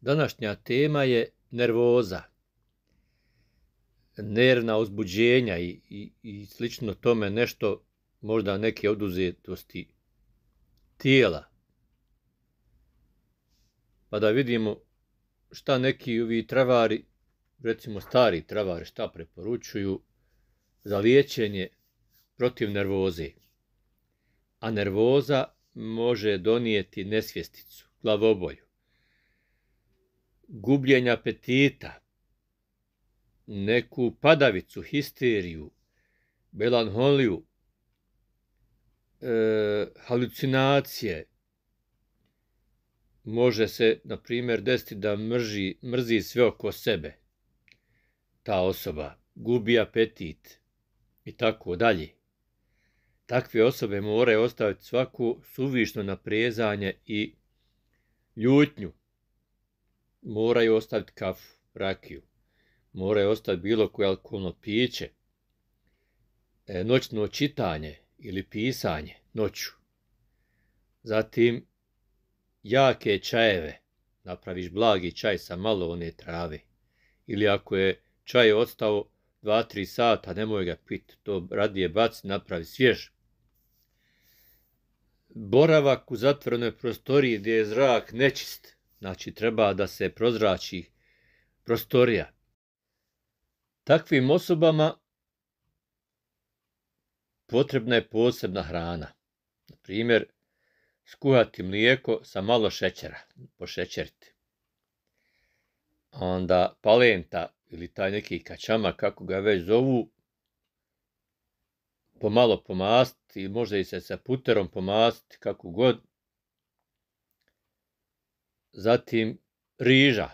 Današnja tema je nervoza, nervna uzbuđenja i, i, i slično tome nešto, možda neke oduzetosti tijela. Pa da vidimo šta neki ovi travari, recimo stari travari, šta preporučuju za liječenje protiv nervoze. A nervoza može donijeti nesvjesticu, glavobolju gubljenja apetita, neku padavicu, histeriju, melanholiju, e, halucinacije. Može se, na primjer, desiti da mrži, mrzi sve oko sebe. Ta osoba gubi apetit i tako dalje. Takve osobe moraju ostaviti svaku suvišno naprezanje i ljutnju moraju ostaviti kafu, rakiju, moraju ostaviti bilo koje alkoholno piće, e, noćno čitanje ili pisanje noću. Zatim jake čajeve, napraviš blagi čaj sa malo one trave. Ili ako je čaj ostao 2-3 sata, nemoj ga pit, to radije baci, napravi svjež. Boravak u zatvorenoj prostoriji gdje je zrak nečist, Znači, treba da se prozrači prostorija. Takvim osobama potrebna je posebna hrana. Na primjer, skuhati mlijeko sa malo šećera, pošećeriti. Onda palenta ili taj neki kačama, kako ga već zovu, pomalo pomasti, možda i se sa puterom pomasti, kako god zatim riža,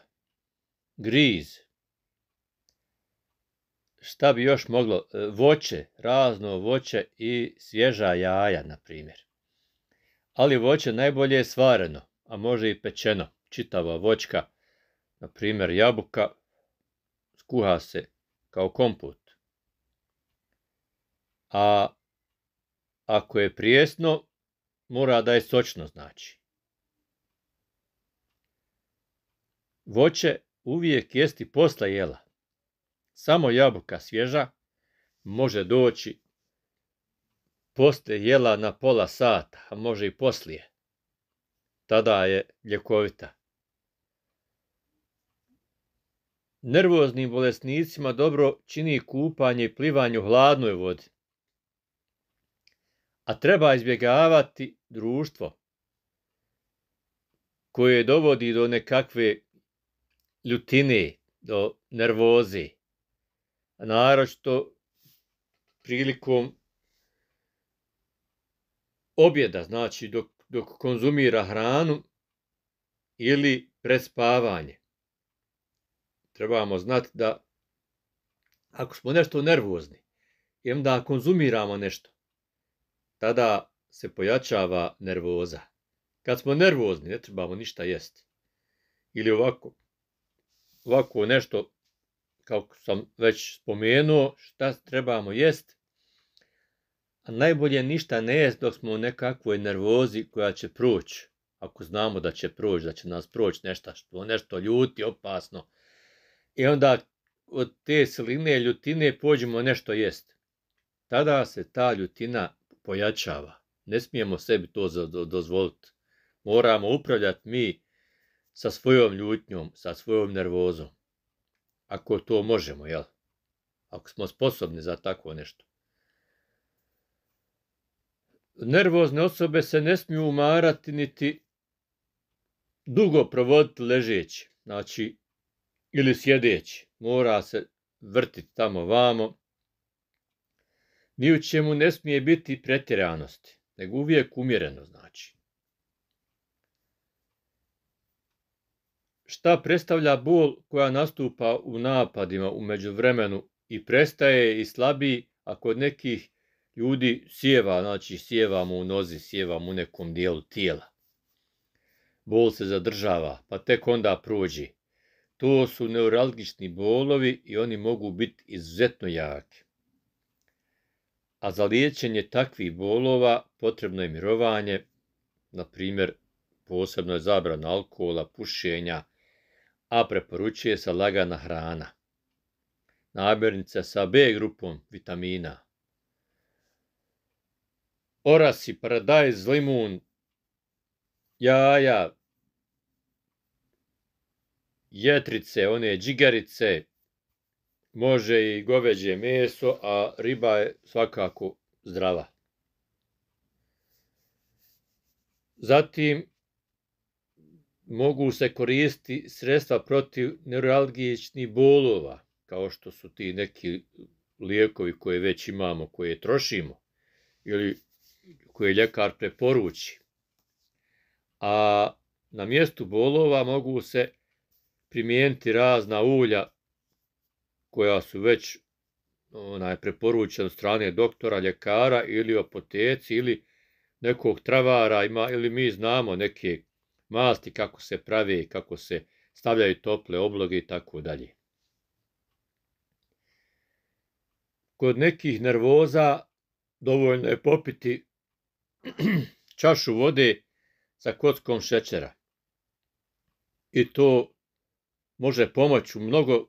griz, šta bi još moglo, e, voće, razno voće i svježa jaja, na primjer. Ali voće najbolje je svareno, a može i pečeno, čitava voćka, na primjer jabuka, skuha se kao komput. A ako je prijesno, mora da je sočno znači. Voće uvijek jesti posla jela. Samo jabuka svježa može doći poste jela na pola sata, a može i poslije. Tada je ljekovita. Nervoznim bolesnicima dobro čini kupanje i plivanje u hladnoj vodi. A treba izbjegavati društvo koje dovodi do nekakve ljutini, do nervozi. A naročito prilikom objeda, znači dok, dok konzumira hranu ili prespavanje. Trebamo znati da ako smo nešto nervozni i da konzumiramo nešto, tada se pojačava nervoza. Kad smo nervozni, ne trebamo ništa jesti. Ili ovako, ovako nešto, kako sam već spomenuo, šta trebamo jest, a najbolje ništa ne jest dok smo u nekakvoj nervozi koja će proći. Ako znamo da će proći, da će nas proći nešto, što, nešto ljuti, opasno. I e onda od te siline ljutine pođemo nešto jest. Tada se ta ljutina pojačava. Ne smijemo sebi to dozvoliti. Moramo upravljati mi sa svojom ljutnjom, sa svojom nervozom. Ako to možemo, jel? Ako smo sposobni za takvo nešto. Nervozne osobe se ne smiju umarati niti dugo provoditi ležeći, znači ili sjedeći. Mora se vrtiti tamo vamo. Ni u čemu ne smije biti pretjeranosti, nego uvijek umjereno znači. šta predstavlja bol koja nastupa u napadima u međuvremenu i prestaje i slabi, a kod nekih ljudi sjeva, znači sjevamo u nozi, sjevamo u nekom dijelu tijela. Bol se zadržava, pa tek onda prođi. To su neuralgični bolovi i oni mogu biti izuzetno jaki. A za liječenje takvih bolova potrebno je mirovanje, na primjer posebno je zabrana alkohola, pušenja, a preporučuje se lagana hrana. namirnica sa B grupom vitamina. Orasi, paradajz, limun, jaja, jetrice, one džigerice, može i goveđe meso, a riba je svakako zdrava. Zatim mogu se koristiti sredstva protiv neuralgičnih bolova, kao što su ti neki lijekovi koje već imamo, koje trošimo ili koje ljekar preporuči. A na mjestu bolova mogu se primijeniti razna ulja koja su već preporučene preporučena od strane doktora, ljekara ili opoteci ili nekog travara ima, ili mi znamo neke masti, kako se pravi, kako se stavljaju tople obloge i tako dalje. Kod nekih nervoza dovoljno je popiti čašu vode sa kockom šećera. I to može pomoći u mnogo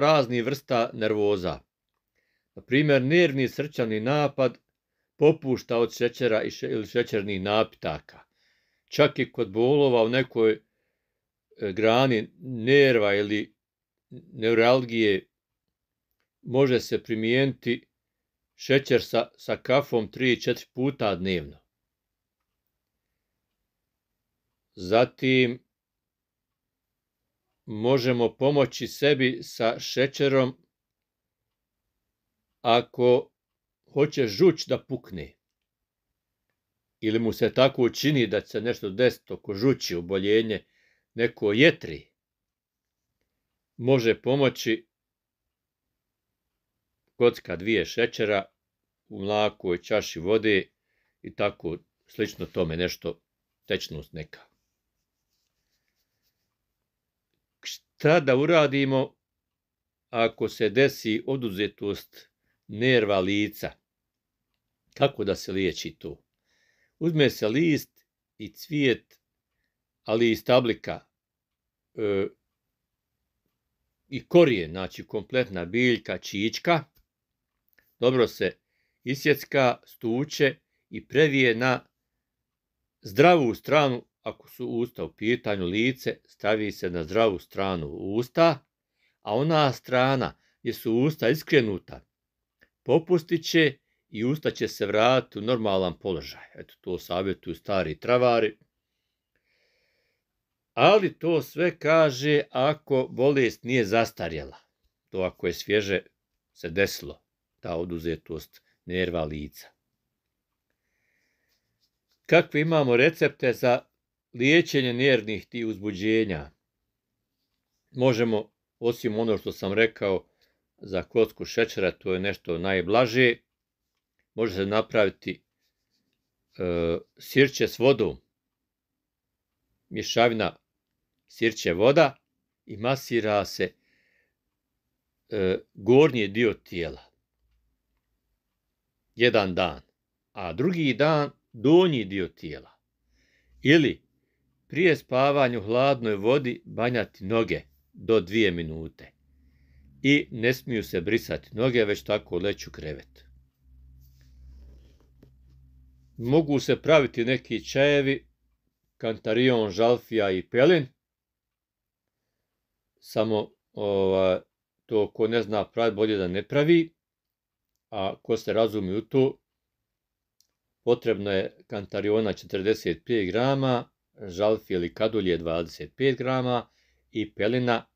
raznih vrsta nervoza. Na primjer, nervni srčani napad popušta od šećera ili šećernih napitaka. Čak i kod bolova u nekoj e, grani nerva ili neuralgije može se primijeniti šećer sa, sa kafom 3-4 puta dnevno. Zatim možemo pomoći sebi sa šećerom ako hoće žuć da pukne. Ili mu se tako učini da će se nešto desiti oko žući, oboljenje, neko jetri. Može pomoći kocka dvije šećera u i čaši vode i tako slično tome nešto tečnost neka. Šta da uradimo ako se desi oduzetost nerva lica? Kako da se liječi to? Uzme se list i cvijet, ali i stablika e, i korije, znači kompletna biljka, čička, dobro se isjecka, stuče i previje na zdravu stranu, ako su usta u pitanju lice, stavi se na zdravu stranu usta, a ona strana gdje su usta iskrenuta, popustit će i usta će se vratiti u normalan položaj. Eto, to savjetuju stari travari. Ali to sve kaže ako bolest nije zastarjela. To ako je svježe se desilo, ta oduzetost nerva lica. Kakve imamo recepte za liječenje nervnih ti uzbuđenja? Možemo, osim ono što sam rekao, za kocku šećera, to je nešto najblaže, može se napraviti e, sirće s vodom, mješavina sirće voda i masira se e, gornji dio tijela. Jedan dan, a drugi dan donji dio tijela. Ili prije spavanja u hladnoj vodi banjati noge do dvije minute. I ne smiju se brisati noge, već tako leću krevet mogu se praviti neki čajevi, kantarion, žalfija i pelin, samo to ko ne zna praviti, bolje da ne pravi, a ko se razumi u to, potrebno je kantariona 45 grama, žalfi ili kadulje 25 grama i pelina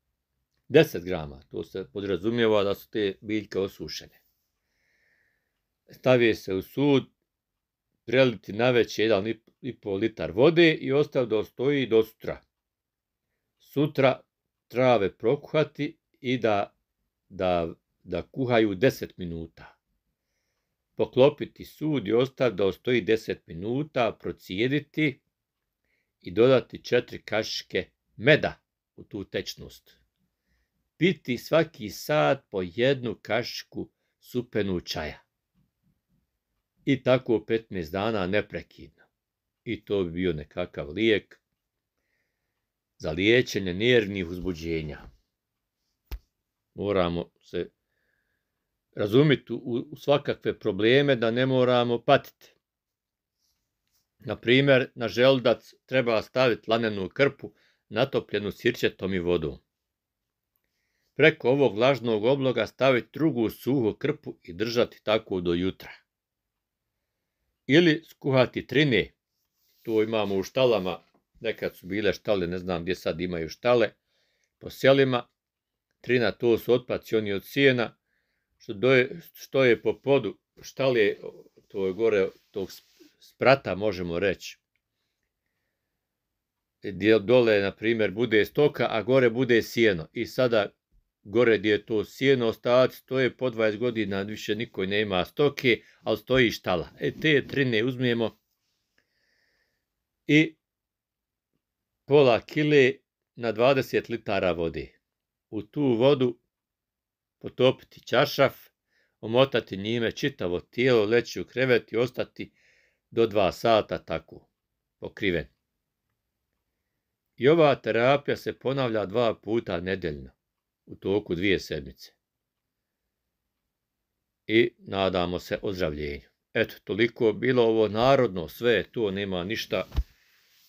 10 grama. To se podrazumijeva da su te biljke osušene. Stavije se u sud, preliti na već 1,5 litar vode i ostav da ostoji do sutra. Sutra trave prokuhati i da, da, da kuhaju 10 minuta. Poklopiti sud i ostav da ostoji 10 minuta, procijediti i dodati 4 kaške meda u tu tečnost. Piti svaki sat po jednu kašiku supenu čaja i tako 15 dana neprekidno. I to bi bio nekakav lijek za liječenje nervnih uzbuđenja. Moramo se razumjeti u svakakve probleme da ne moramo patiti. Na primjer, na želdac treba staviti lanenu krpu natopljenu sirćetom i vodom. Preko ovog lažnog obloga staviti drugu suhu krpu i držati tako do jutra ili skuhati trine. To imamo u štalama, nekad su bile štale, ne znam gdje sad imaju štale, po selima. Trina to su otpaci, oni od sijena, što, je po podu štale, to je gore tog sprata, možemo reći. Gdje dole, na primjer, bude stoka, a gore bude sijeno, I sada gore gdje je to sjeno, to stoje po 20 godina, više niko nema stoke, ali stoji štala. E, te trine uzmijemo i pola kile na 20 litara vode. U tu vodu potopiti čašaf, omotati njime čitavo tijelo, leći u krevet i ostati do 2 sata tako pokriven. I ova terapija se ponavlja dva puta nedeljno u toku dvije sedmice. I nadamo se ozdravljenju. Eto, toliko bilo ovo narodno, sve to nema ništa,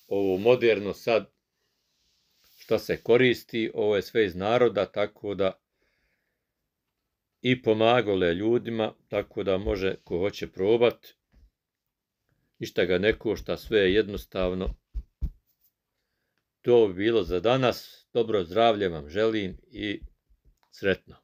ovo moderno sad, što se koristi, ovo je sve iz naroda, tako da i pomagole ljudima, tako da može ko hoće probat, ništa ga ne košta, sve je jednostavno. To bi bilo za danas, dobro zdravlje vam želim i Sretno.